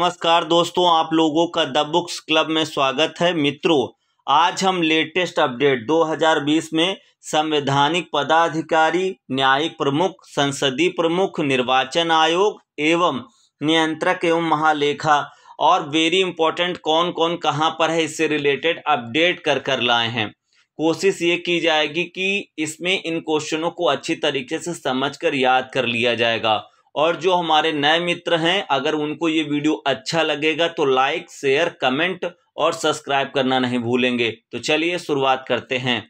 नमस्कार दोस्तों आप लोगों का द बुक्स क्लब में स्वागत है मित्रों आज हम लेटेस्ट अपडेट 2020 में संवैधानिक पदाधिकारी न्यायिक प्रमुख संसदीय प्रमुख निर्वाचन आयोग एवं नियंत्रक एवं महालेखा और वेरी इंपॉर्टेंट कौन कौन कहाँ पर है इससे रिलेटेड अपडेट कर कर लाए हैं कोशिश ये की जाएगी कि इसमें इन क्वेश्चनों को अच्छी तरीके से समझकर याद कर लिया जाएगा और जो हमारे नए मित्र हैं अगर उनको ये वीडियो अच्छा लगेगा तो लाइक शेयर कमेंट और सब्सक्राइब करना नहीं भूलेंगे तो चलिए शुरुआत करते हैं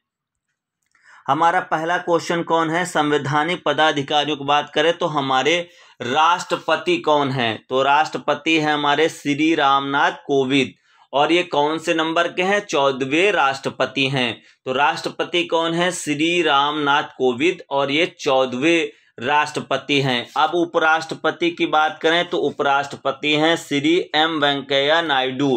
हमारा पहला क्वेश्चन कौन है संवैधानिक पदाधिकारियों की बात करें तो हमारे राष्ट्रपति कौन है तो राष्ट्रपति है हमारे श्री रामनाथ कोविंद और ये कौन से नंबर के हैं चौदहवें राष्ट्रपति हैं तो राष्ट्रपति कौन है श्री रामनाथ कोविंद और ये चौदहवें राष्ट्रपति हैं अब उपराष्ट्रपति की बात करें तो उपराष्ट्रपति हैं श्री एम वेंकैया नायडू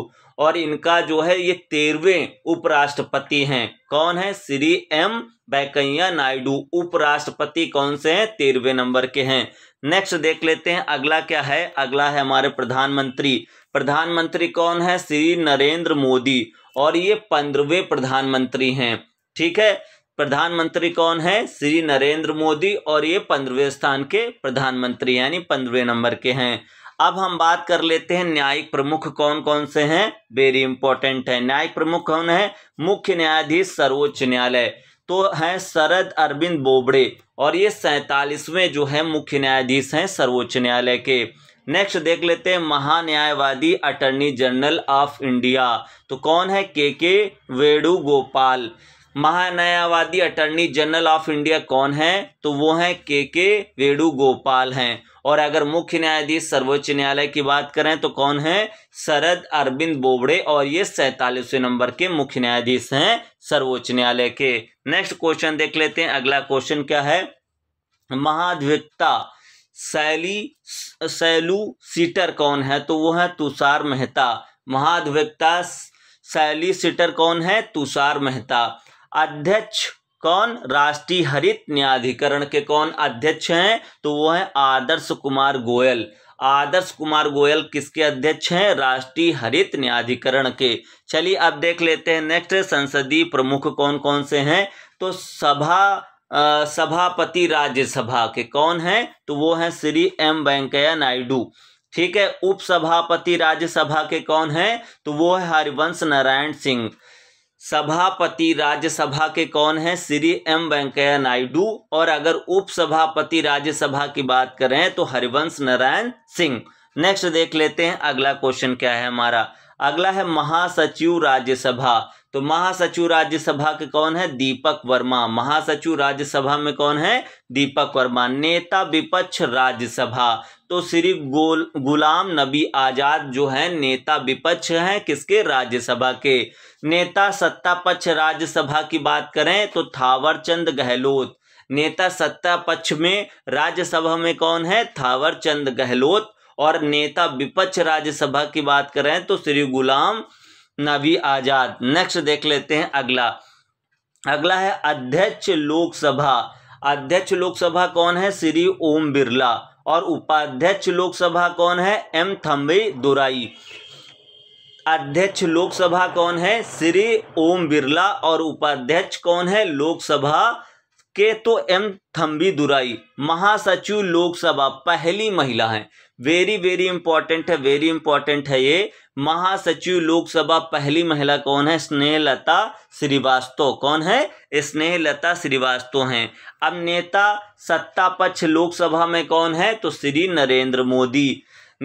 और इनका जो है ये तेरहवें उपराष्ट्रपति हैं कौन है श्री एम वेंकैया नायडू उपराष्ट्रपति कौन से हैं तेरहवें नंबर के हैं नेक्स्ट देख लेते हैं अगला क्या है अगला है हमारे प्रधानमंत्री प्रधानमंत्री कौन है श्री नरेंद्र मोदी और ये पंद्रहवें प्रधानमंत्री हैं ठीक है प्रधानमंत्री कौन है श्री नरेंद्र मोदी और ये पंद्रहवें स्थान के प्रधानमंत्री यानी पंद्रहवें नंबर के हैं अब हम बात कर लेते हैं न्यायिक प्रमुख कौन कौन से हैं वेरी इंपॉर्टेंट है न्यायिक प्रमुख कौन है मुख्य न्यायाधीश सर्वोच्च न्यायालय तो हैं शरद अरविंद बोबड़े और ये सैतालीसवें जो है मुख्य न्यायाधीश हैं सर्वोच्च न्यायालय के नेक्स्ट देख लेते हैं महान्यायवादी अटर्नी जनरल ऑफ इंडिया तो कौन है के के वेणुगोपाल महान्यायवादी अटर्नी जनरल ऑफ इंडिया कौन है तो वो है के के वेणुगोपाल हैं और अगर मुख्य न्यायाधीश सर्वोच्च न्यायालय की बात करें तो कौन है शरद अरविंद बोबड़े और ये सैतालीसवें नंबर के मुख्य न्यायाधीश हैं सर्वोच्च न्यायालय के नेक्स्ट क्वेश्चन देख लेते हैं अगला क्वेश्चन क्या है महाधिवक्ता शैली सैलू सीटर कौन है तो वो है तुषार मेहता महाधिवक्ता शैली सीटर कौन है तुषार मेहता अध्यक्ष कौन राष्ट्रीय हरित न्यायाधिकरण के कौन अध्यक्ष हैं तो वो हैं आदर्श कुमार गोयल आदर्श कुमार गोयल किसके अध्यक्ष हैं राष्ट्रीय हरित न्यायाधिकरण के चलिए अब देख लेते हैं नेक्स्ट संसदीय प्रमुख कौन कौन से हैं तो सभा सभापति राज्यसभा के कौन हैं तो वो हैं श्री एम वेंकैया नायडू ठीक है उपसभापति राज्यसभा के कौन हैं तो वो है हरिवंश नारायण सिंह सभापति राज्यसभा के कौन हैं श्री एम वेंकैया नायडू और अगर उपसभापति राज्यसभा की बात करें तो हरिवंश नारायण सिंह नेक्स्ट देख लेते हैं अगला क्वेश्चन क्या है हमारा अगला है महासचिव राज्यसभा तो महासचिव राज्यसभा के कौन है दीपक वर्मा महासचिव राज्यसभा में कौन है दीपक वर्मा नेता विपक्ष राज्यसभा तो सिर्फ गोल गुलाम नबी आज़ाद जो है नेता विपक्ष हैं किसके राज्यसभा के नेता सत्ता पक्ष राज्यसभा की बात करें तो थावरचंद गहलोत नेता सत्ता पक्ष में राज्यसभा में कौन है थावरचंद गहलोत और नेता विपक्ष राज्यसभा की बात करें तो श्री गुलाम नवी आज़ाद नेक्स्ट देख लेते हैं अगला अगला है अध्यक्ष लोकसभा अध्यक्ष लोकसभा कौन है श्री ओम बिरला और उपाध्यक्ष लोकसभा कौन है एम थम्बे दुराई अध्यक्ष लोकसभा कौन है श्री ओम बिरला और उपाध्यक्ष कौन है लोकसभा के तो एम थम्बी दुराई महासचिव लोकसभा पहली महिला हैं वेरी वेरी इंपॉर्टेंट है वेरी इंपॉर्टेंट है ये महासचिव लोकसभा पहली महिला कौन है स्नेहलता श्रीवास्तव कौन है स्नेहलता श्रीवास्तव हैं अब नेता सत्ता पक्ष लोकसभा में कौन है तो श्री नरेंद्र मोदी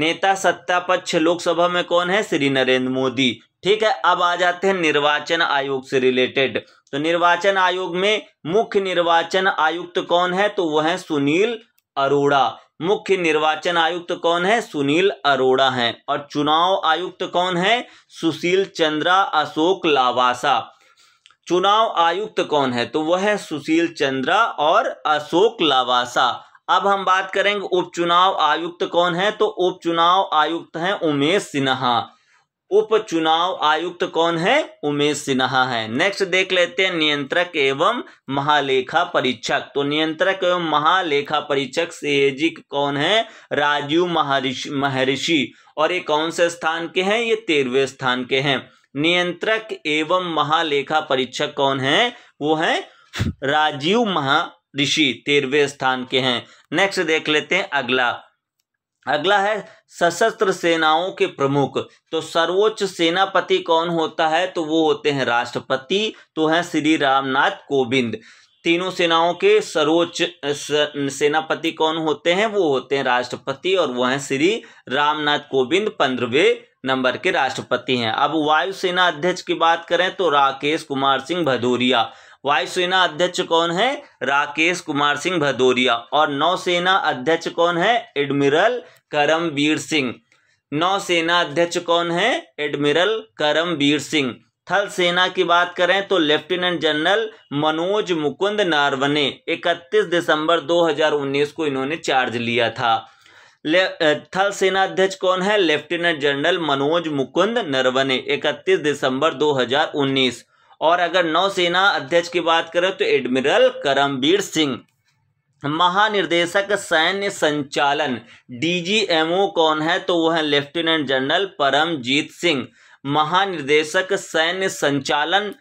नेता सत्ता पक्ष लोकसभा में कौन है श्री नरेंद्र मोदी ठीक है अब आ जाते हैं निर्वाचन आयोग से रिलेटेड तो निर्वाचन आयोग में मुख्य निर्वाचन आयुक्त कौन है तो वह है सुनील अरोड़ा मुख्य निर्वाचन आयुक्त कौन है सुनील अरोड़ा हैं और चुनाव आयुक्त कौन है सुशील चंद्रा अशोक लावासा चुनाव आयुक्त कौन है तो वह है सुशील चंद्रा और अशोक लावासा अब हम बात करेंगे उपचुनाव आयुक्त कौन है तो उपचुनाव आयुक्त हैं उमेश सिन्हा उप चुनाव आयुक्त कौन है उमेश सिन्हा है नेक्स्ट देख लेते हैं नियंत्रक एवं महालेखा परीक्षक तो नियंत्रक एवं महालेखा परीक्षक सीएजी कौन है राजीव महर्षि महर्षि और ये कौन से स्थान के हैं ये तेरहवें स्थान के हैं नियंत्रक एवं महालेखा परीक्षक कौन है वो है राजीव महा ऋषि तेरहवें स्थान के हैं नेक्स्ट देख लेते हैं अगला अगला है सशस्त्र सेनाओं के प्रमुख तो सर्वोच्च सेनापति कौन होता है तो वो होते हैं राष्ट्रपति तो हैं श्री रामनाथ कोविंद तीनों सेनाओं के सर्वोच्च सेनापति कौन होते हैं वो होते हैं राष्ट्रपति और वो हैं श्री रामनाथ कोविंद पंद्रहवें नंबर के राष्ट्रपति हैं अब वायुसेना अध्यक्ष की बात करें तो राकेश कुमार सिंह भदौरिया वायुसेना अध्यक्ष कौन है राकेश कुमार सिंह भदौरिया और नौसेना अध्यक्ष कौन है एडमिरल करमवीर सिंह नौसेना अध्यक्ष कौन है एडमिरल करमवीर सिंह थल सेना की बात करें तो लेफ्टिनेंट जनरल मनोज मुकुंद नारवने 31 दिसंबर 2019 को इन्होंने चार्ज लिया था थल सेना अध्यक्ष कौन है लेफ्टिनेंट जनरल मनोज मुकुंद नरवने 31 दिसंबर 2019 और अगर नौसेना अध्यक्ष की बात करें तो एडमिरल करमवीर सिंह महानिर्देशक सैन्य संचालन डीजीएमओ कौन है तो वह है लेफ्टिनेंट जनरल परमजीत सिंह महानिर्देशक सैन्य संचालन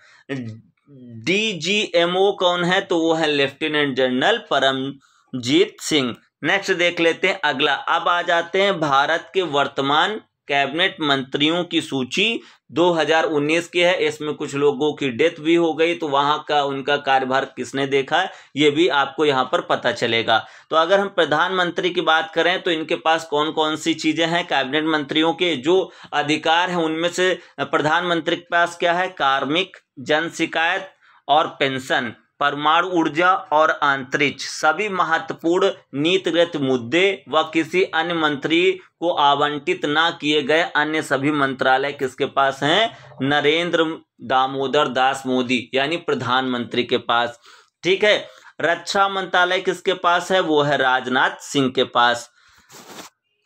डीजीएमओ कौन है तो वह है lieutenant general Paramjit Singh next देख लेते हैं अगला अब आ जाते हैं भारत के वर्तमान कैबिनेट मंत्रियों की सूची 2019 की है इसमें कुछ लोगों की डेथ भी हो गई तो वहाँ का उनका कार्यभार किसने देखा है ये भी आपको यहाँ पर पता चलेगा तो अगर हम प्रधानमंत्री की बात करें तो इनके पास कौन कौन सी चीज़ें हैं कैबिनेट मंत्रियों के जो अधिकार हैं उनमें से प्रधानमंत्री के पास क्या है कार्मिक जन शिकायत और पेंशन परमाणु ऊर्जा और अंतरिक्ष सभी महत्वपूर्ण नीतिगत मुद्दे व किसी अन्य मंत्री को आवंटित ना किए गए अन्य सभी मंत्रालय किसके पास हैं नरेंद्र दामोदर दास मोदी यानी प्रधानमंत्री के पास ठीक है रक्षा मंत्रालय किसके पास है वो है राजनाथ सिंह के पास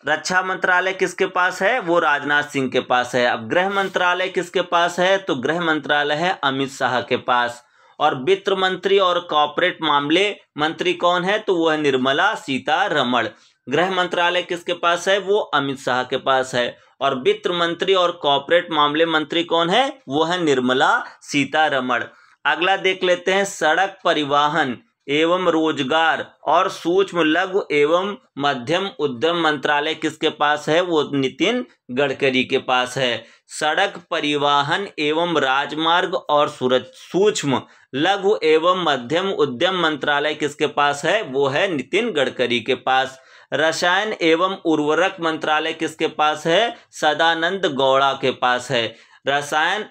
रक्षा मंत्रालय किसके पास है वो राजनाथ सिंह के पास है अब गृह मंत्रालय किसके पास है तो गृह मंत्रालय है अमित शाह के पास और वित्त मंत्री और कॉर्पोरेट मामले मंत्री कौन है तो वो है निर्मला सीतारमण गृह मंत्रालय किसके पास है वो अमित शाह के पास है और वित्त मंत्री और कॉपोरेट मामले मंत्री कौन है वो है निर्मला सीतारमण अगला देख लेते हैं सड़क परिवहन एवं रोजगार और सूक्ष्म लघु एवं मध्यम उद्यम मंत्रालय किसके पास है वो नितिन गडकरी के पास है सड़क परिवहन एवं राजमार्ग और सूरज सूक्ष्म लघु एवं मध्यम उद्यम मंत्रालय किसके पास है वो है नितिन गडकरी के पास रसायन एवं उर्वरक मंत्रालय किसके पास है सदानंद गौड़ा के पास है रसायन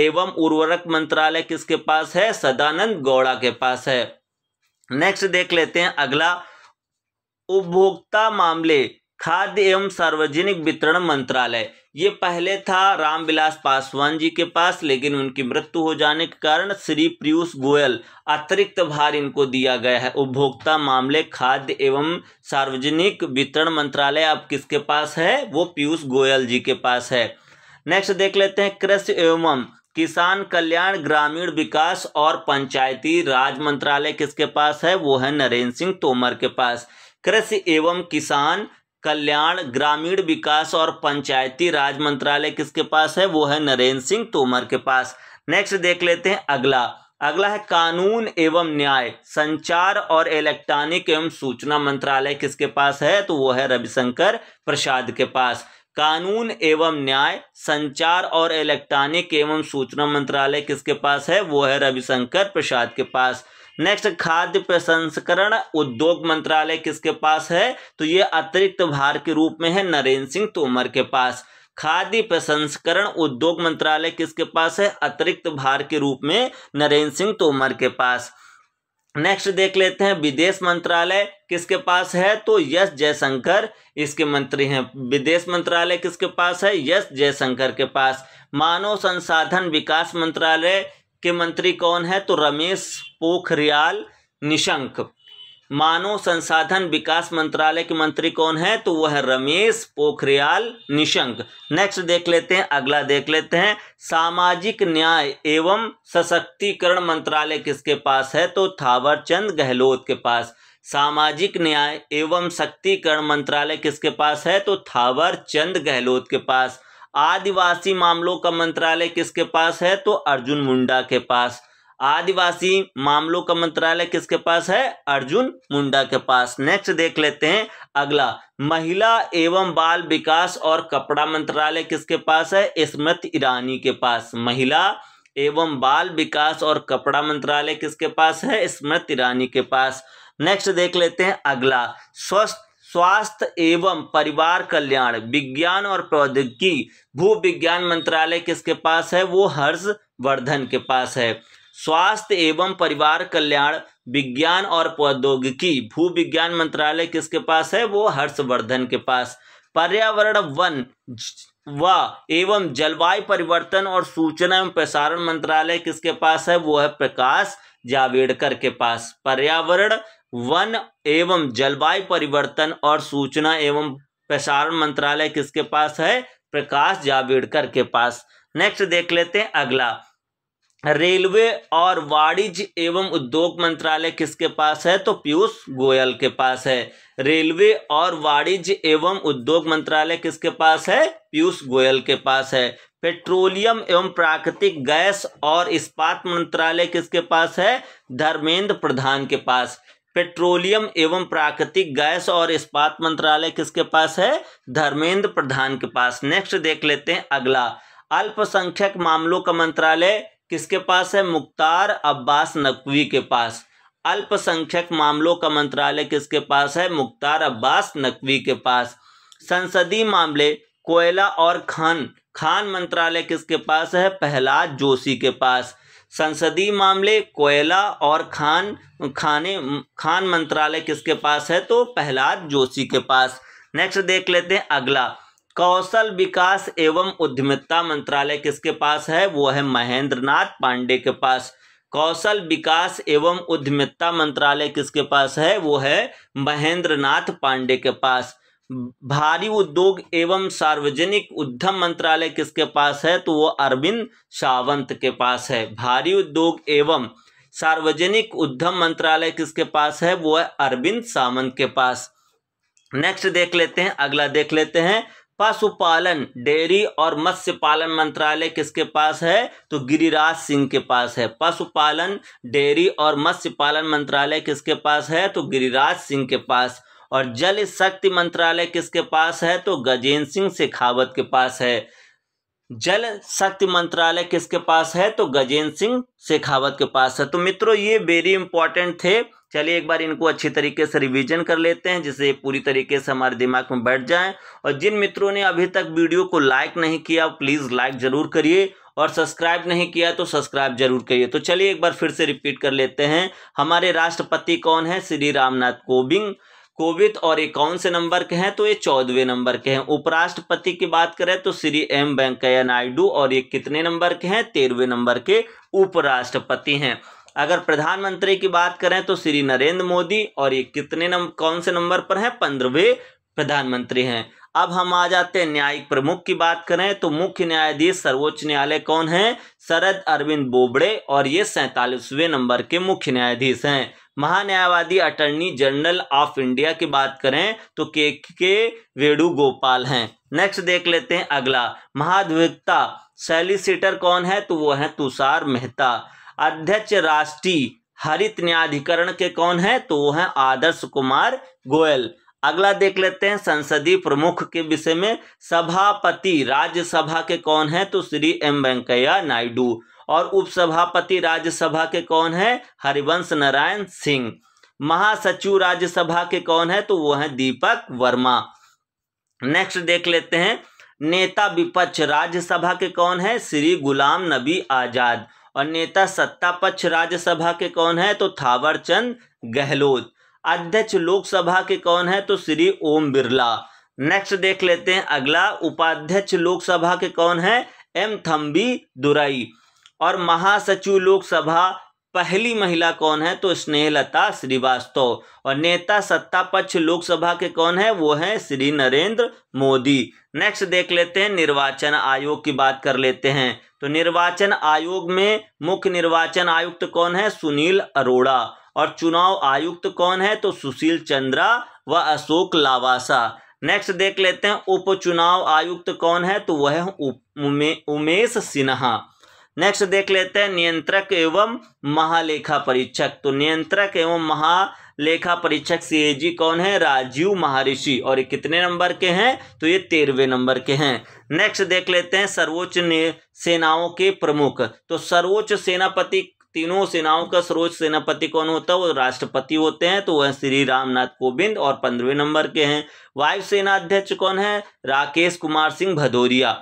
एवं उर्वरक मंत्रालय किसके पास है सदानंद गौड़ा के पास है नेक्स्ट देख लेते हैं अगला उपभोक्ता मामले खाद्य एवं सार्वजनिक वितरण मंत्रालय ये पहले था रामविलास पासवान जी के पास लेकिन उनकी मृत्यु हो जाने के कारण श्री पीयूष गोयल अतिरिक्त भार इनको दिया गया है उपभोक्ता मामले खाद्य एवं सार्वजनिक वितरण मंत्रालय अब किसके पास है वो पीयूष गोयल जी के पास है नेक्स्ट देख लेते हैं कृषि एवं किसान कल्याण ग्रामीण विकास और पंचायती राज मंत्रालय किसके पास है वो है नरेंद्र सिंह तोमर के पास कृषि एवं किसान कल्याण ग्रामीण विकास और पंचायती राज मंत्रालय किसके पास है वो है नरेंद्र सिंह तोमर के पास नेक्स्ट देख लेते हैं अगला अगला है कानून एवं न्याय संचार और इलेक्ट्रॉनिक एवं सूचना मंत्रालय किसके पास है तो वो है रविशंकर प्रसाद के पास कानून एवं न्याय संचार और इलेक्ट्रॉनिक एवं सूचना मंत्रालय किसके पास है वो है रविशंकर प्रसाद के पास नेक्स्ट खाद्य प्रसंस्करण उद्योग मंत्रालय किसके पास है तो ये अतिरिक्त भार के रूप में है नरेंद्र सिंह तोमर के पास खाद्य प्रसंस्करण उद्योग मंत्रालय किसके पास है अतिरिक्त भार के रूप में नरेंद्र सिंह तोमर के पास नेक्स्ट देख लेते हैं विदेश मंत्रालय किसके पास है तो यस जयशंकर इसके मंत्री हैं विदेश मंत्रालय किसके पास है यस जयशंकर के पास मानव संसाधन विकास मंत्रालय के मंत्री कौन है तो रमेश पोखरियाल निशंक मानव संसाधन विकास मंत्रालय के मंत्री कौन है तो वह है रमेश पोखरियाल निशंक नेक्स्ट देख लेते हैं अगला देख लेते हैं सामाजिक न्याय एवं सशक्तिकरण मंत्रालय किसके पास है तो थावरचंद गहलोत के पास सामाजिक न्याय एवं शक्तिकरण मंत्रालय किसके पास है तो थावरचंद गहलोत के पास आदिवासी मामलों का मंत्रालय किसके पास है तो अर्जुन मुंडा के पास आदिवासी मामलों का मंत्रालय किसके पास है अर्जुन मुंडा के पास नेक्स्ट देख लेते हैं अगला महिला एवं बाल विकास और कपड़ा मंत्रालय किसके पास है स्मृति ईरानी के पास महिला एवं बाल विकास और कपड़ा मंत्रालय किसके पास है स्मृति ईरानी के पास नेक्स्ट देख लेते हैं अगला स्वस्थ स्वास्थ्य एवं परिवार कल्याण विज्ञान और प्रौद्योगिकी भू विज्ञान मंत्रालय किसके पास है वो हर्षवर्धन के पास है स्वास्थ्य एवं परिवार कल्याण विज्ञान और प्रौद्योगिकी भू विज्ञान मंत्रालय किसके पास है वो हर्षवर्धन के पास पर्यावरण वन व एवं जलवायु परिवर्तन और सूचना एवं प्रसारण मंत्रालय किसके पास है वो है प्रकाश जावेडकर के पास पर्यावरण वन एवं जलवायु परिवर्तन और सूचना एवं प्रसारण मंत्रालय किसके पास है प्रकाश जावड़ेकर के पास नेक्स्ट देख लेते हैं अगला रेलवे और वाणिज्य एवं उद्योग मंत्रालय किसके पास है तो पीयूष गोयल के पास है रेलवे और वाणिज्य एवं उद्योग मंत्रालय किसके पास है पीयूष गोयल के पास है पेट्रोलियम एवं प्राकृतिक गैस और इस्पात मंत्रालय किसके पास है धर्मेंद्र प्रधान के पास पेट्रोलियम एवं प्राकृतिक गैस और इस्पात मंत्रालय किसके पास है धर्मेंद्र प्रधान के पास नेक्स्ट देख लेते हैं अगला अल्पसंख्यक मामलों का मंत्रालय किसके पास है मुख्तार अब्बास नकवी के पास अल्पसंख्यक मामलों का मंत्रालय किसके पास है मुख्तार अब्बास नकवी के पास संसदीय मामले कोयला और खान खान मंत्रालय किसके पास है प्रहलाद जोशी के पास संसदीय मामले कोयला और खान खाने खान मंत्रालय किसके पास है तो प्रहलाद जोशी के पास नेक्स्ट देख लेते हैं अगला कौशल विकास एवं उद्यमिता मंत्रालय किसके पास है वो है महेंद्र नाथ पांडे के पास कौशल विकास एवं उद्यमिता मंत्रालय किसके पास है वो है महेंद्र नाथ पांडे के पास भारी उद्योग एवं सार्वजनिक उद्यम मंत्रालय किसके पास है तो वो अरविंद सावंत के पास है भारी उद्योग एवं सार्वजनिक उद्यम मंत्रालय किसके पास है वो है अरविंद सावंत के पास नेक्स्ट देख लेते हैं अगला देख लेते हैं पशुपालन डेयरी और मत्स्य पालन मंत्रालय किसके पास है तो गिरिराज सिंह के पास है पशुपालन डेयरी और मत्स्य पालन मंत्रालय किसके पास है तो गिरिराज सिंह के पास और जल शक्ति मंत्रालय किसके पास है तो गजेंद्र सिंह शेखावत के पास है जल शक्ति मंत्रालय किसके पास है तो गजेंद्र सिंह शेखावत के पास है तो मित्रों ये वेरी इंपॉर्टेंट थे चलिए एक बार इनको अच्छी तरीके से रिवीजन कर लेते हैं जिससे पूरी तरीके से हमारे दिमाग में बैठ जाए और जिन मित्रों ने अभी तक वीडियो को लाइक नहीं किया प्लीज़ लाइक ज़रूर करिए और सब्सक्राइब नहीं किया तो सब्सक्राइब जरूर करिए तो चलिए एक बार फिर से रिपीट कर लेते हैं हमारे राष्ट्रपति कौन है श्री रामनाथ कोविंद कोविंद और ये कौन से नंबर के हैं तो ये चौदहवें नंबर के हैं उपराष्ट्रपति की बात करें तो श्री एम वेंकैया नायडू और ये कितने नंबर के हैं तेरहवें नंबर के उपराष्ट्रपति हैं अगर प्रधानमंत्री की बात करें तो श्री नरेंद्र मोदी और ये कितने नंबर कौन से नंबर पर हैं पंद्रहवें प्रधानमंत्री हैं अब हम आ जाते हैं न्यायिक प्रमुख की बात करें तो मुख्य न्यायाधीश सर्वोच्च न्यायालय कौन है शरद अरविंद बोबड़े और ये सैतालीसवें नंबर के मुख्य न्यायाधीश हैं महान्यायवादी अटर्नी जनरल ऑफ इंडिया की बात करें तो के के वेणुगोपाल हैं नेक्स्ट देख लेते हैं अगला महाधिवक्ता सैलिसिटर कौन है तो वो है तुषार मेहता अध्यक्ष राष्ट्रीय हरित न्यायाधिकरण के कौन है तो वो है आदर्श कुमार गोयल अगला देख लेते हैं संसदीय प्रमुख के विषय में सभापति राज्यसभा के कौन है तो श्री एम वेंकैया नायडू और उपसभापति राज्यसभा के कौन है हरिवंश नारायण सिंह महासचिव राज्यसभा के कौन है तो वो है दीपक वर्मा नेक्स्ट देख लेते हैं नेता विपक्ष राज्यसभा के कौन है श्री गुलाम नबी आजाद और नेता सत्ता पक्ष राज्यसभा के कौन है तो थावरचंद गहलोत अध्यक्ष लोकसभा के कौन है तो श्री ओम बिरला नेक्स्ट देख लेते हैं अगला उपाध्यक्ष लोकसभा के कौन है एम थम्बी दुराई और महासचिव लोकसभा पहली महिला कौन है तो स्नेहलता श्रीवास्तव और नेता सत्ता पक्ष लोकसभा के कौन है वो है श्री नरेंद्र मोदी नेक्स्ट देख लेते हैं निर्वाचन आयोग की बात कर लेते हैं तो निर्वाचन आयोग में मुख्य निर्वाचन आयुक्त कौन है सुनील अरोड़ा और चुनाव आयुक्त कौन है तो सुशील चंद्रा व अशोक लावासा नेक्स्ट देख लेते हैं उपचुनाव आयुक्त कौन है तो वह है उमेश सिन्हा नेक्स्ट देख लेते हैं नियंत्रक एवं महालेखा परीक्षक तो नियंत्रक एवं महा लेखा परीक्षक सीएजी कौन है राजीव महर्षि और ये कितने नंबर के हैं तो ये तेरहवें नंबर के हैं नेक्स्ट देख लेते हैं सर्वोच्च सेनाओं के प्रमुख तो सर्वोच्च सेनापति तीनों सेनाओं का सर्वोच्च सेनापति कौन होता है वो राष्ट्रपति होते हैं तो वह श्री रामनाथ कोविंद और पंद्रहवें नंबर के हैं वायुसेना अध्यक्ष कौन है राकेश कुमार सिंह भदौरिया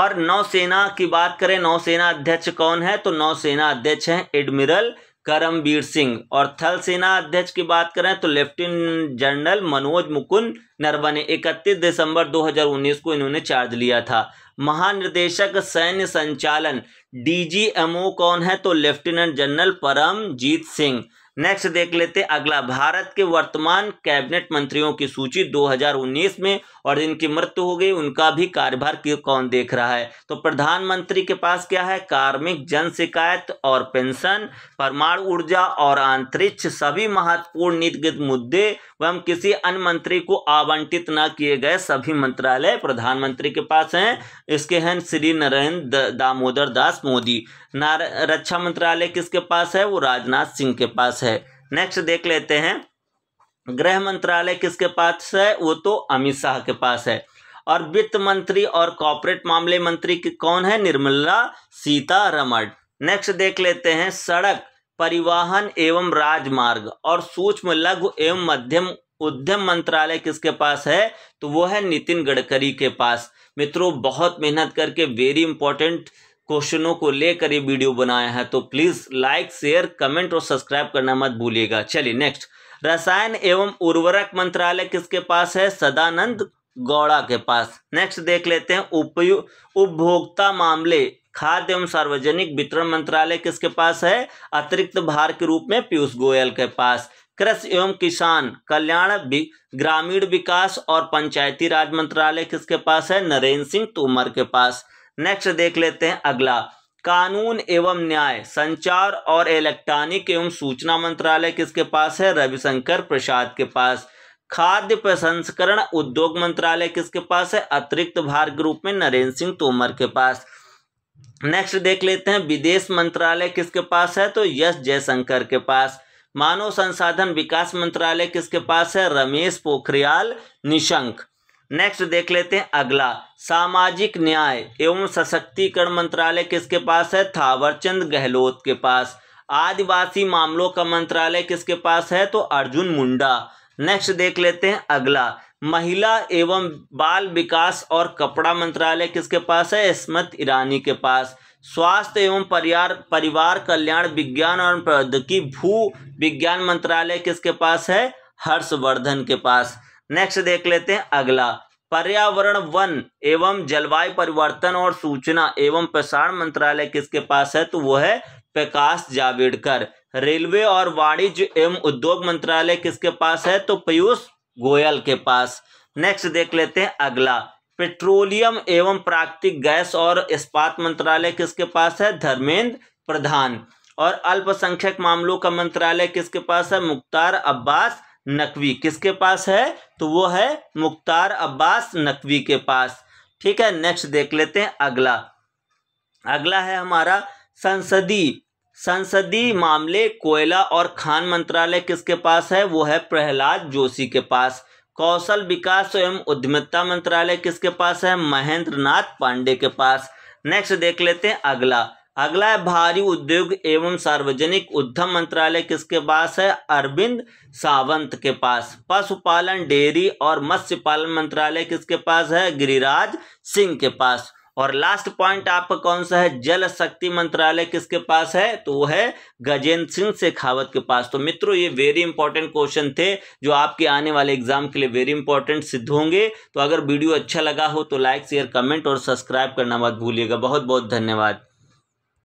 और नौसेना की बात करें नौसेना अध्यक्ष कौन है तो नौसेना अध्यक्ष हैं एडमिरल करमवीर सिंह और थल सेना अध्यक्ष की बात करें तो lieutenant general Manoj Mukund Naravane इकतीस दिसंबर 2019 को इन्होंने चार्ज लिया था महानिर्देशक सैन्य संचालन डीजीएमओ कौन है तो lieutenant general Paramjit Singh next देख लेते अगला भारत के वर्तमान कैबिनेट मंत्रियों की सूची 2019 में और जिनकी मृत्यु हो गई उनका भी कार्यभार कौन देख रहा है तो प्रधानमंत्री के पास क्या है कार्मिक जन शिकायत और पेंशन परमाणु ऊर्जा और अंतरिक्ष सभी महत्वपूर्ण नीतिगत मुद्दे एवं किसी अन्य मंत्री को आवंटित न किए गए सभी मंत्रालय प्रधानमंत्री के पास हैं इसके हैं श्री नरेंद्र दामोदर दास मोदी नार रक्षा मंत्रालय किसके पास है वो राजनाथ सिंह के पास है नेक्स्ट देख लेते हैं गृह मंत्रालय किसके पास है वो तो अमित शाह के पास है और वित्त मंत्री और कॉरपोरेट मामले मंत्री कौन है निर्मला सीतारमण नेक्स्ट देख लेते हैं सड़क परिवहन एवं राजमार्ग और सूक्ष्म लघु एवं मध्यम उद्यम मंत्रालय किसके पास है तो वो है नितिन गडकरी के पास मित्रों बहुत मेहनत करके वेरी इंपॉर्टेंट क्वेश्चनों को लेकर ये वीडियो बनाया है तो प्लीज़ लाइक शेयर कमेंट और सब्सक्राइब करना मत भूलिएगा चलिए नेक्स्ट रसायन एवं उर्वरक मंत्रालय किसके पास है सदानंद गौड़ा के पास नेक्स्ट देख लेते हैं उपयु उपभोक्ता मामले खाद्य एवं सार्वजनिक वितरण मंत्रालय किसके पास है अतिरिक्त भार के रूप में पीयूष गोयल के पास कृषि एवं किसान कल्याण ग्रामीण विकास और पंचायती राज मंत्रालय किसके पास है नरेंद्र सिंह तोमर के पास नेक्स्ट देख लेते हैं अगला कानून एवं न्याय संचार और इलेक्ट्रॉनिक एवं सूचना मंत्रालय किसके पास है रविशंकर प्रसाद के पास खाद्य प्रसंस्करण उद्योग मंत्रालय किसके पास है अतिरिक्त भार ग्रुप में नरेंद्र सिंह तोमर के पास नेक्स्ट देख लेते हैं विदेश मंत्रालय किसके पास है तो यस जयशंकर के पास मानव संसाधन विकास मंत्रालय किसके पास है रमेश पोखरियाल निशंक नेक्स्ट देख लेते हैं अगला सामाजिक न्याय एवं सशक्तिकरण मंत्रालय किसके पास है थावरचंद गहलोत के पास आदिवासी मामलों का मंत्रालय किसके पास है तो अर्जुन मुंडा नेक्स्ट देख लेते हैं अगला महिला एवं बाल विकास और कपड़ा मंत्रालय किसके पास है इसमत ईरानी के पास स्वास्थ्य एवं परिवार परिवार कल्याण विज्ञान और प्रौद्योगिकी भू विज्ञान मंत्रालय किसके पास है हर्षवर्धन के पास नेक्स्ट देख लेते हैं अगला पर्यावरण वन एवं जलवायु परिवर्तन और सूचना एवं प्रसारण मंत्रालय किसके पास है तो वो है प्रकाश जावेडकर रेलवे और वाणिज्य एवं उद्योग मंत्रालय किसके पास है तो पीयूष गोयल के पास नेक्स्ट देख लेते हैं अगला पेट्रोलियम एवं प्राकृतिक गैस और इस्पात मंत्रालय किसके पास है धर्मेंद्र प्रधान और अल्पसंख्यक मामलों का मंत्रालय किसके पास है मुख्तार अब्बास नकवी किसके पास है तो वो है मुख्तार अब्बास नकवी के पास ठीक है नेक्स्ट देख लेते हैं अगला अगला है हमारा संसदीय संसदीय मामले कोयला और खान मंत्रालय किसके पास है वो है प्रहलाद जोशी के पास कौशल विकास एवं उद्यमिता मंत्रालय किसके पास है महेंद्र नाथ पांडे के पास नेक्स्ट देख लेते हैं अगला अगला है भारी उद्योग एवं सार्वजनिक उद्यम मंत्रालय किसके पास है अरविंद सावंत के पास पशुपालन डेयरी और मत्स्य पालन मंत्रालय किसके पास है गिरिराज सिंह के पास और लास्ट पॉइंट आपका कौन सा है जल शक्ति मंत्रालय किसके पास है तो वो है गजेंद्र सिंह शेखावत के पास तो मित्रों ये वेरी इंपॉर्टेंट क्वेश्चन थे जो आपके आने वाले एग्जाम के लिए वेरी इंपॉर्टेंट सिद्ध होंगे तो अगर वीडियो अच्छा लगा हो तो लाइक शेयर कमेंट और सब्सक्राइब करना मत भूलिएगा बहुत बहुत धन्यवाद